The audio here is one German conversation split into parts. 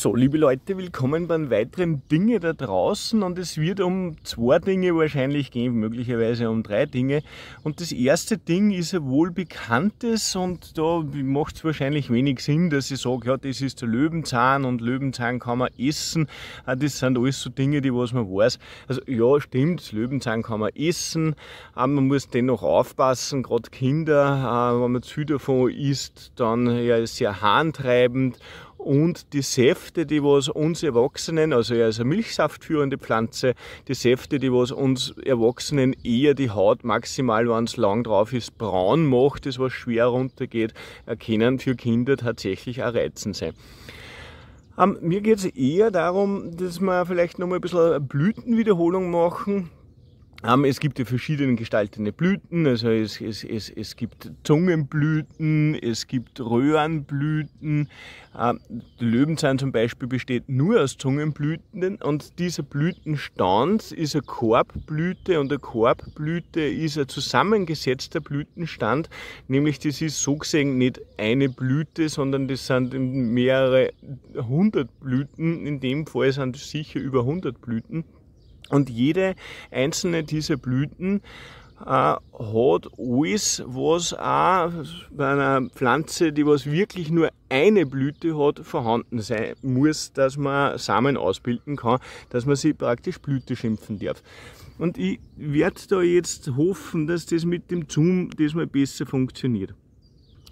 So, liebe Leute, willkommen beim weiteren Dinge da draußen und es wird um zwei Dinge wahrscheinlich gehen, möglicherweise um drei Dinge. Und das erste Ding ist ein wohlbekanntes und da macht es wahrscheinlich wenig Sinn, dass ich sage, ja, das ist der Löwenzahn und Löwenzahn kann man essen. Ah, das sind alles so Dinge, die was man weiß. Also ja, stimmt, Löwenzahn kann man essen, aber man muss dennoch aufpassen, gerade Kinder, ah, wenn man zu viel davon isst, dann ja, ist sehr harntreibend und die Säfte, die was uns Erwachsenen, also er ist eine milchsaftführende Pflanze, die Säfte, die was uns Erwachsenen eher die Haut maximal, wenn es lang drauf ist, braun macht, das was schwer runtergeht, erkennen für Kinder tatsächlich auch reizend sein. Ähm, mir geht es eher darum, dass wir vielleicht nochmal ein bisschen Blütenwiederholung machen. Ähm, es gibt ja verschiedene gestaltende Blüten, also es, es, es, es gibt Zungenblüten, es gibt Röhrenblüten. Ähm, Der Löwenzahn zum Beispiel besteht nur aus Zungenblüten und dieser Blütenstand ist eine Korbblüte und eine Korbblüte ist ein zusammengesetzter Blütenstand, nämlich das ist so gesehen nicht eine Blüte, sondern das sind mehrere hundert Blüten, in dem Fall sind es sicher über hundert Blüten. Und jede einzelne dieser Blüten äh, hat alles, was auch bei einer Pflanze, die was wirklich nur eine Blüte hat, vorhanden sein muss, dass man Samen ausbilden kann, dass man sie praktisch Blüte schimpfen darf. Und ich werde da jetzt hoffen, dass das mit dem Zoom diesmal besser funktioniert.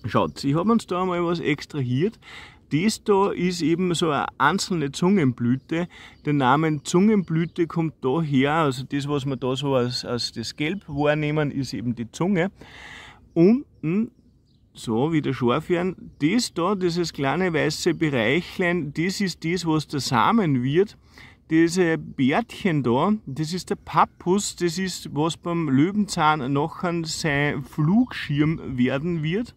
Schaut, ich habe uns da mal was extrahiert. Das da ist eben so eine einzelne Zungenblüte. Der Name Zungenblüte kommt daher, also das, was wir da so als, als das Gelb wahrnehmen, ist eben die Zunge. Unten, so wie der Schorfjern, das da, dieses kleine weiße Bereichlein, das ist das, was der Samen wird. Diese Bärtchen da, das ist der Pappus, das ist, was beim Löwenzahn nachher sein Flugschirm werden wird.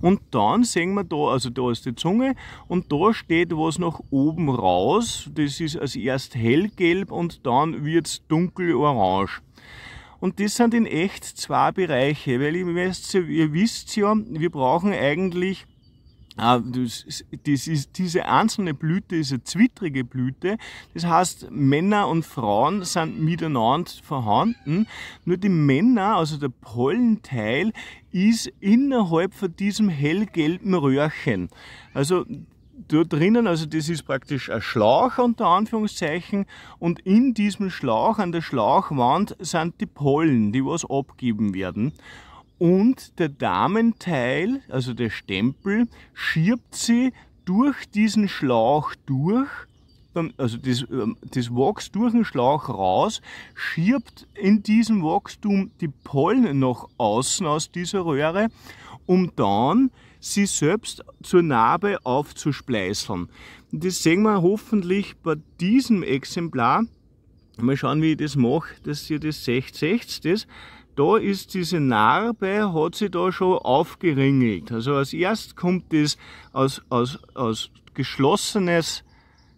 Und dann sehen wir da, also da ist die Zunge und da steht was nach oben raus. Das ist also erst hellgelb und dann wird es dunkelorange. Und das sind in echt zwei Bereiche, weil ihr wisst ja, wir brauchen eigentlich das ist, diese einzelne Blüte ist eine zwittrige Blüte. Das heißt, Männer und Frauen sind miteinander vorhanden. Nur die Männer, also der Pollenteil, ist innerhalb von diesem hellgelben Röhrchen. Also da drinnen, also das ist praktisch ein Schlauch unter Anführungszeichen und in diesem Schlauch, an der Schlauchwand, sind die Pollen, die was abgeben werden und der Damenteil, also der Stempel, schiebt sie durch diesen Schlauch durch, also das, ähm, das Wachs durch den Schlauch raus, schiebt in diesem Wachstum die Pollen nach außen aus dieser Röhre, um dann sie selbst zur Narbe aufzuspleißeln. Das sehen wir hoffentlich bei diesem Exemplar. Mal schauen, wie ich das mache, dass ihr das seht. Seht das? da ist diese Narbe, hat sie da schon aufgeringelt. Also als erst kommt das aus, aus, aus geschlossenes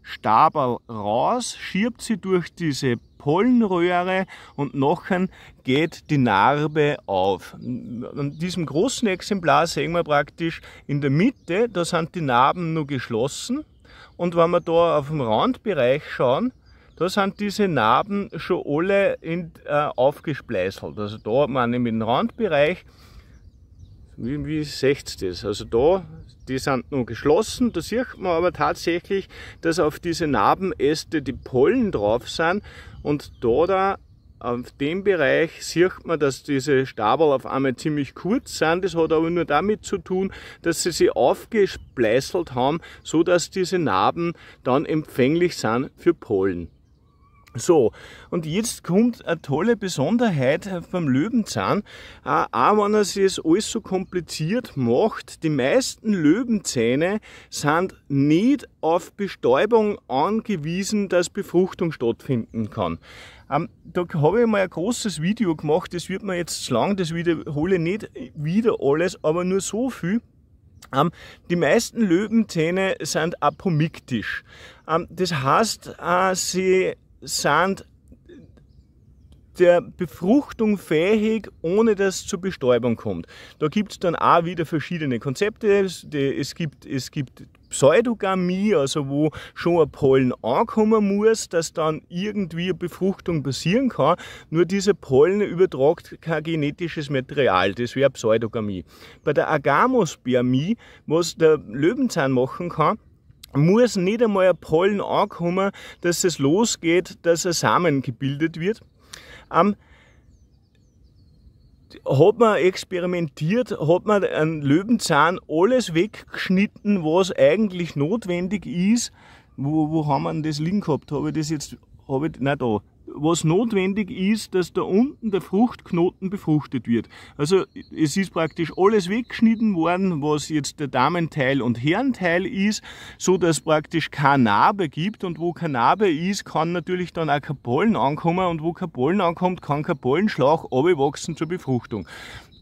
Staberl raus, schiebt sie durch diese Pollenröhre und nachher geht die Narbe auf. An diesem großen Exemplar sehen wir praktisch in der Mitte, da sind die Narben nur geschlossen. Und wenn wir da auf dem Randbereich schauen, da sind diese Narben schon alle in, äh, aufgespleißelt. Also da hat man im Randbereich, wie, wie seht ihr das? Also da, die sind nun geschlossen, da sieht man aber tatsächlich, dass auf diese Narbenäste die Pollen drauf sind und da da auf dem Bereich sieht man, dass diese Stabel auf einmal ziemlich kurz sind. Das hat aber nur damit zu tun, dass sie sie aufgespleißelt haben, so dass diese Narben dann empfänglich sind für Pollen. So, und jetzt kommt eine tolle Besonderheit vom äh, Löwenzahn. Äh, auch wenn er sich es alles so kompliziert macht, die meisten Löwenzähne sind nicht auf Bestäubung angewiesen, dass Befruchtung stattfinden kann. Ähm, da habe ich mal ein großes Video gemacht, das wird mir jetzt zu lang, das wiederhole ich nicht wieder alles, aber nur so viel. Ähm, die meisten Löwenzähne sind apomiktisch. Ähm, das heißt, äh, sie sind der Befruchtung fähig, ohne dass es zur Bestäubung kommt. Da gibt es dann auch wieder verschiedene Konzepte. Es gibt, es gibt Pseudogamie, also wo schon ein Pollen ankommen muss, dass dann irgendwie eine Befruchtung passieren kann. Nur dieser Pollen übertragt kein genetisches Material, das wäre Pseudogamie. Bei der Agamospermie, was der Löwenzahn machen kann, muss nicht einmal ein Pollen ankommen, dass es losgeht, dass ein Samen gebildet wird. Ähm, hat man experimentiert, hat man einen Löwenzahn alles weggeschnitten, was eigentlich notwendig ist. Wo, wo haben wir denn das liegen gehabt? Habe ich das jetzt, habe ich, nicht da was notwendig ist, dass da unten der Fruchtknoten befruchtet wird. Also es ist praktisch alles weggeschnitten worden, was jetzt der Damenteil und Herrenteil ist, so dass praktisch keine Narbe gibt und wo keine Narbe ist, kann natürlich dann auch kein Pollen ankommen und wo kein Pollen ankommt, kann kein Pollenschlauch abwachsen zur Befruchtung.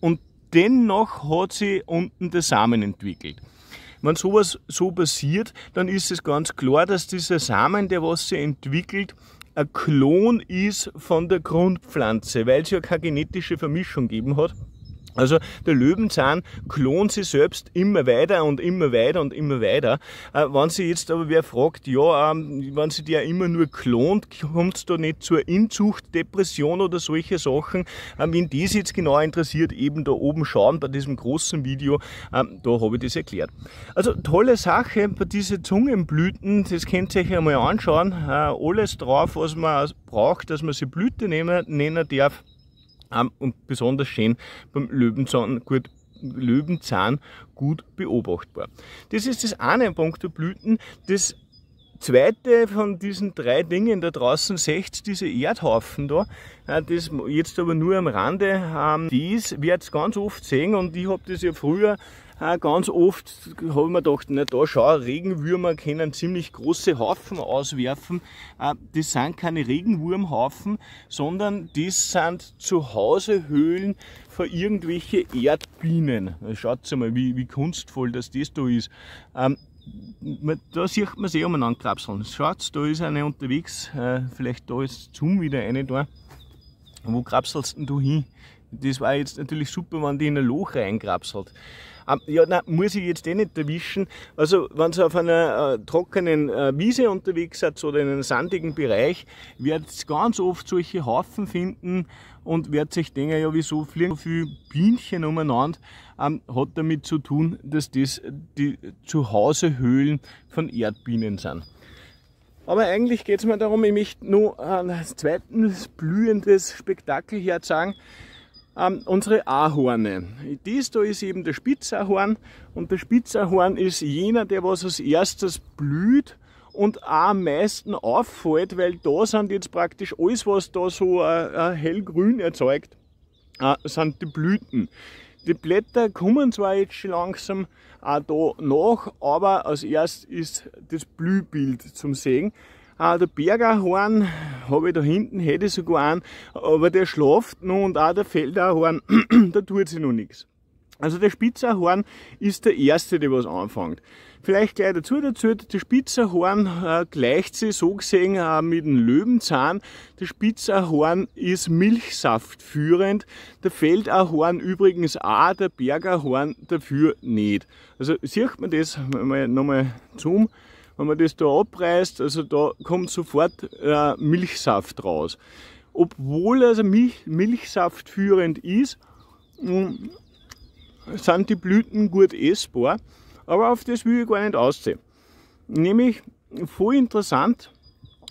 Und dennoch hat sie unten der Samen entwickelt. Wenn sowas so passiert, dann ist es ganz klar, dass dieser Samen, der was sie entwickelt, ein Klon ist von der Grundpflanze, weil es ja keine genetische Vermischung gegeben hat. Also der Löwenzahn klont sich selbst immer weiter und immer weiter und immer weiter. Äh, wenn sie jetzt aber wer fragt, ja, ähm, wenn sie der immer nur klont, kommt es da nicht zur Inzucht, Depression oder solche Sachen. Ähm, wenn das jetzt genau interessiert, eben da oben schauen bei diesem großen Video, ähm, da habe ich das erklärt. Also tolle Sache bei diesen Zungenblüten, das könnt ihr euch einmal anschauen. Äh, alles drauf, was man braucht, dass man sie Blüte nehmen, nennen darf und besonders schön beim Löwenzahn gut Löwenzahn gut beobachtbar. Das ist das eine Punkt der Blüten. Das zweite von diesen drei Dingen da draußen seht, ihr diese Erdhaufen da, äh, das jetzt aber nur am Rande, das wird ganz oft sehen und ich habe das ja früher ganz oft habe ich mir gedacht, na da schau, Regenwürmer können ziemlich große Haufen auswerfen. Äh, das sind keine Regenwurmhaufen, sondern das sind Zuhausehöhlen für irgendwelche Erdbienen. Schaut mal, wie, wie kunstvoll das, das da ist. Ähm, da sieht man sie umeinander krapseln. Schaut, da ist eine unterwegs, äh, vielleicht da ist Zoom wieder eine da. Wo krapselst denn du hin? Das war jetzt natürlich super, wenn die in ein Loch reingrabselt ja, nein, muss ich jetzt eh nicht erwischen. Also, wenn ihr auf einer äh, trockenen äh, Wiese unterwegs seid oder in einem sandigen Bereich, werdet ihr ganz oft solche Haufen finden und werdet euch denken, ja, wieso fliegen so viele Bienchen umeinander? Ähm, hat damit zu tun, dass das die Zuhausehöhlen von Erdbienen sind. Aber eigentlich geht es mir darum, ich möchte nur ein zweites blühendes Spektakel herzeigen ähm, unsere Ahorne. Dies da ist eben der Spitzahorn und der Spitzahorn ist jener, der was als erstes blüht und auch am meisten auffällt, weil da sind jetzt praktisch alles, was da so äh, äh hellgrün erzeugt, äh, sind die Blüten. Die Blätter kommen zwar jetzt schon langsam auch da nach, aber als erst ist das Blühbild zum Sehen. Auch der Bergahorn habe ich da hinten, hätte ich sogar einen, aber der schlaft noch und auch der Feldahorn, da tut sich noch nichts. Also der Spitzerhorn ist der erste, der was anfängt. Vielleicht gleich dazu, dazu, der Spitzerhorn äh, gleicht sich so gesehen äh, mit dem Löwenzahn. Der Spitzerhorn ist milchsaftführend, der Feldahorn übrigens auch, der Bergerhorn dafür nicht. Also sieht man das, wenn man nochmal zoomen, wenn man das da abreißt, also da kommt sofort äh, Milchsaft raus. Obwohl also Milch, Milchsaft führend ist, hm, sind die Blüten gut essbar. Aber auf das will ich gar nicht aussehen. Nämlich voll interessant,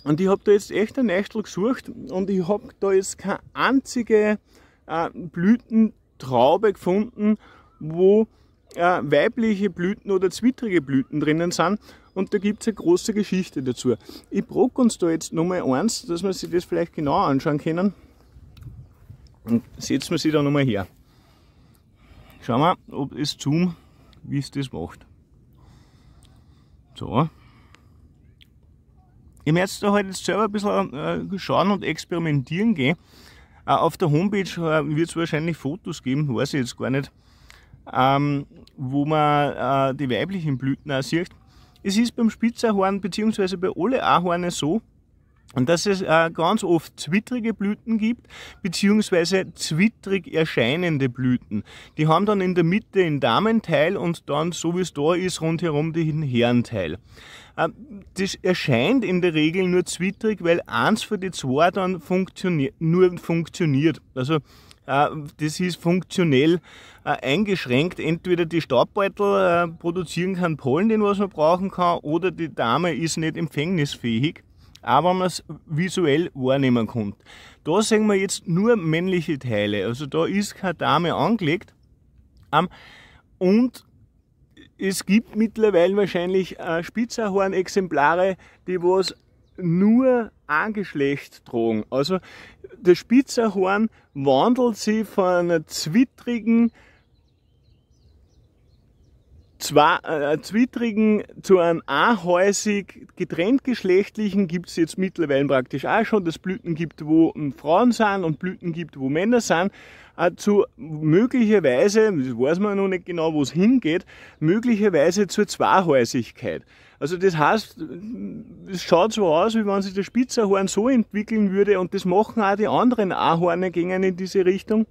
und ich habe da jetzt echt einen Eichtel gesucht und ich habe da jetzt keine einzige äh, Blütentraube gefunden, wo äh, weibliche Blüten oder zwittrige Blüten drinnen sind. Und da gibt es eine große Geschichte dazu. Ich brock uns da jetzt nochmal eins, dass wir sich das vielleicht genau anschauen können. Und setzen wir sie da nochmal her. Schauen wir, ob es Zoom, wie es das macht. So. Ihr merkt da halt jetzt selber ein bisschen äh, schauen und experimentieren gehen. Äh, auf der Homepage äh, wird es wahrscheinlich Fotos geben, weiß ich jetzt gar nicht ähm, wo man äh, die weiblichen Blüten auch sieht. Es ist beim Spitzerhorn bzw. bei alle Ahorne so, dass es äh, ganz oft zwittrige Blüten gibt, beziehungsweise zwittrig erscheinende Blüten. Die haben dann in der Mitte den Damenteil und dann, so wie es da ist, rundherum den Herrenteil. Äh, das erscheint in der Regel nur zwittrig, weil eins von den zwei dann funktioniert, nur funktioniert. Also äh, das ist funktionell äh, eingeschränkt. Entweder die Staubbeutel äh, produzieren keinen Pollen, den was man brauchen kann, oder die Dame ist nicht empfängnisfähig auch wenn man es visuell wahrnehmen kann. Da sehen wir jetzt nur männliche Teile, also da ist keine Dame angelegt. Ähm, und es gibt mittlerweile wahrscheinlich äh, Spitzerhorn-Exemplare, die was nur ein Geschlecht tragen. Also der Spitzerhorn wandelt sich von einer zwittrigen äh, zwittrigen zu einem ahäusig getrenntgeschlechtlichen gibt es jetzt mittlerweile praktisch auch schon, dass Blüten gibt, wo hm, Frauen sind und Blüten gibt, wo Männer sind, äh, zu möglicherweise, das weiß man noch nicht genau, wo es hingeht, möglicherweise zur Zweihäusigkeit. Also das heißt, es schaut so aus, wie wenn sich das Spitzerhorn so entwickeln würde und das machen auch die anderen Ahorne gingen in diese Richtung.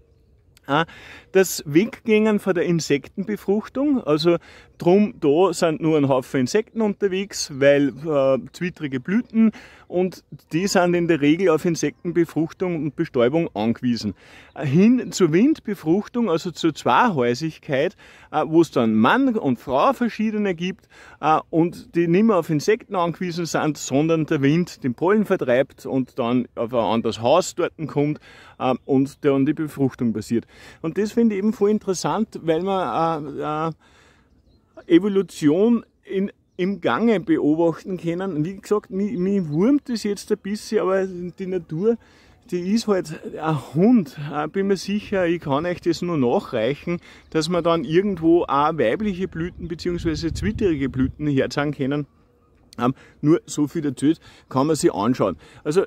Äh, das Weggängen von der Insektenbefruchtung, also drum da sind nur ein Haufen Insekten unterwegs, weil äh, zwittrige Blüten und die sind in der Regel auf Insektenbefruchtung und Bestäubung angewiesen. Äh, hin zur Windbefruchtung, also zur Zweihäusigkeit, äh, wo es dann Mann und Frau verschiedene gibt äh, und die nicht mehr auf Insekten angewiesen sind, sondern der Wind den Pollen vertreibt und dann auf ein anderes Haus dort kommt äh, und der an die Befruchtung basiert. Und das finde ich eben voll interessant, weil man äh, äh Evolution in im Gange beobachten können. Wie gesagt, mich, mich wurmt das jetzt ein bisschen, aber die Natur, die ist halt ein Hund. Ich äh, bin mir sicher, ich kann euch das nur nachreichen, dass man dann irgendwo auch weibliche Blüten bzw. zwitterige Blüten herzeigen können. Ähm, nur so viel dazu kann man sich anschauen. Also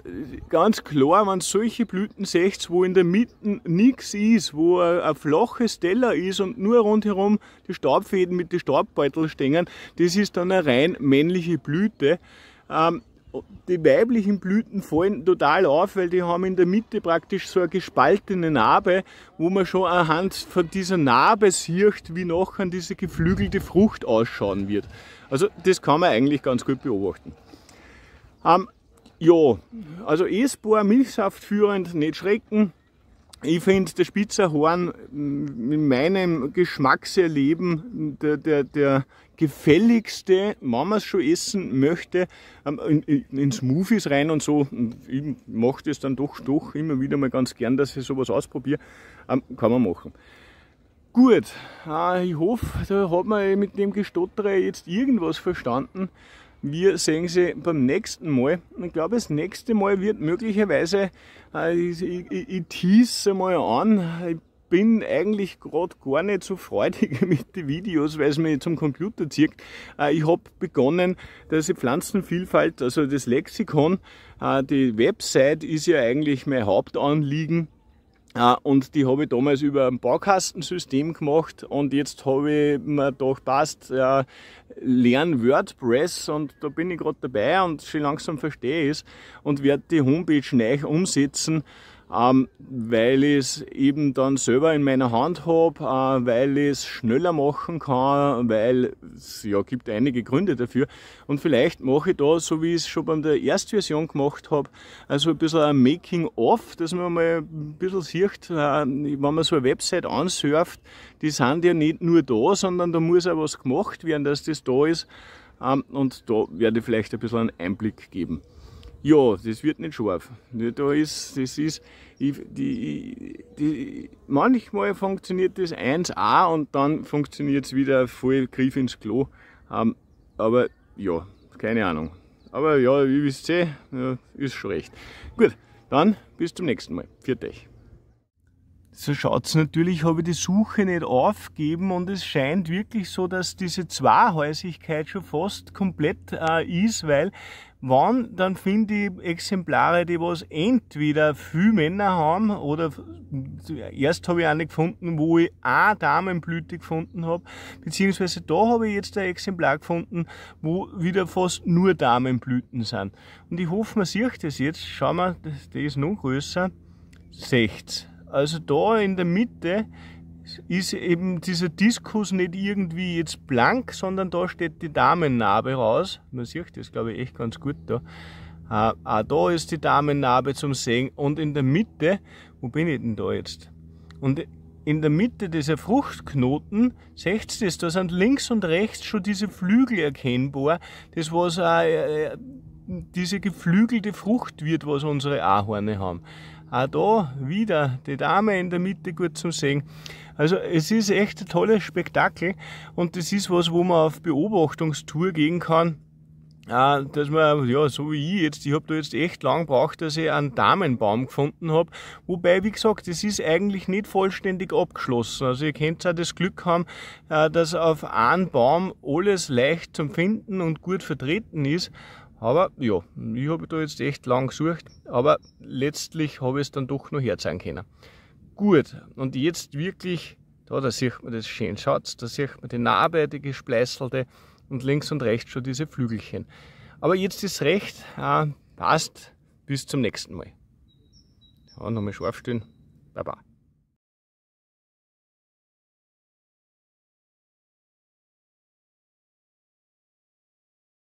ganz klar, wenn solche Blüten seht, wo in der Mitte nichts ist, wo ein, flaches Teller ist und nur rundherum die Staubfäden mit den Staubbeutel stehen, das ist dann eine rein männliche Blüte. Ähm, die weiblichen Blüten fallen total auf, weil die haben in der Mitte praktisch so eine gespaltene Narbe, wo man schon anhand von dieser Narbe sieht, wie nachher diese geflügelte Frucht ausschauen wird. Also das kann man eigentlich ganz gut beobachten. Ähm, ja, also essbar, milchsaftführend, nicht schrecken. Ich finde der Spitzerhorn mm, in meinem Geschmackserleben der, der, der gefälligste, wenn man es schon essen möchte, ähm, in, in, Smoothies rein und so. Ich mache das dann doch, doch immer wieder mal ganz gern, dass ich sowas ausprobiere. Ähm, kann man machen. Gut, ah, ich hoffe, da hat man mit dem Gestottere jetzt irgendwas verstanden. Wir sehen Sie beim nächsten Mal. Ich glaube, das nächste Mal wird möglicherweise, ah, ich, ich, ich tease mal an, ich bin eigentlich gerade gar nicht so freudig mit den Videos, weil es mich zum Computer zieht. Ah, ich habe begonnen, dass ich Pflanzenvielfalt, also das Lexikon, die Website ist ja eigentlich mein Hauptanliegen Ah, und die habe ich damals über ein Baukastensystem gemacht und jetzt habe ich mir gedacht, passt, äh, lern WordPress und da bin ich gerade dabei und schon langsam verstehe ich es und werde die Homepage neu umsetzen ähm, weil ich es eben dann selber in meiner Hand habe, äh, weil ich es schneller machen kann, weil es ja gibt einige Gründe dafür. Und vielleicht mache ich da, so wie ich es schon bei der Erstversion gemacht habe, also ein bisschen ein Making-of, dass man mal ein bisschen sieht, äh, wenn man so eine Website ansurft, die sind ja nicht nur da, sondern da muss auch was gemacht werden, dass das da ist. Ähm, und da werde ich vielleicht ein bisschen einen Einblick geben. Ja, das wird nicht scharf. Da ist, das ist, ich, die, die, manchmal funktioniert das 1a und dann funktioniert es wieder voll Griff ins Klo. Ähm, aber ja, keine Ahnung. Aber ja, wie wisst ihr, ja, ist schon recht. Gut, dann bis zum nächsten Mal. Viert euch. So schaut's natürlich, habe ich die Suche nicht aufgeben und es scheint wirklich so, dass diese Zweihäusigkeit schon fast komplett äh, ist, weil wann, dann finde ich Exemplare, die was entweder viel Männer haben oder erst habe ich eine gefunden, wo ich eine Damenblüte gefunden habe, beziehungsweise da habe ich jetzt ein Exemplar gefunden, wo wieder fast nur Damenblüten sind. Und ich hoffe, man sieht das jetzt. Schauen wir, der ist noch größer. Sechts. Also da in der Mitte ist eben dieser Diskus nicht irgendwie jetzt blank, sondern da steht die Damennarbe raus. Man sieht das, glaube ich, echt ganz gut da. Ah, ah, da ist die Damennarbe zum Sehen. Und in der Mitte, wo bin ich denn da jetzt? Und in der Mitte dieser Fruchtknoten, seht ihr das, da sind links und rechts schon diese Flügel erkennbar. Das, was auch, äh, diese geflügelte Frucht wird, was unsere Ahorne haben. Auch da wieder die Dame in der Mitte gut zum Sehen. Also es ist echt ein tolles Spektakel und das ist was, wo man auf Beobachtungstour gehen kann. Ah, dass man, ja, so wie ich jetzt, ich habe da jetzt echt lang gebraucht, dass ich einen Damenbaum gefunden habe. Wobei, wie gesagt, das ist eigentlich nicht vollständig abgeschlossen. Also ihr könnt auch das Glück haben, äh, dass auf einem Baum alles leicht zum Finden und gut vertreten ist. Aber ja, ich habe da jetzt echt lang gesucht, aber letztlich habe ich es dann doch noch herzeigen können. Gut, und jetzt wirklich, da, da sieht man das schön, schaut, da sieht man die Narbe, die gespleißelte und links und rechts schon diese Flügelchen. Aber jetzt ist recht, äh, passt, bis zum nächsten Mal. Ja, nochmal scharf stehen, baba.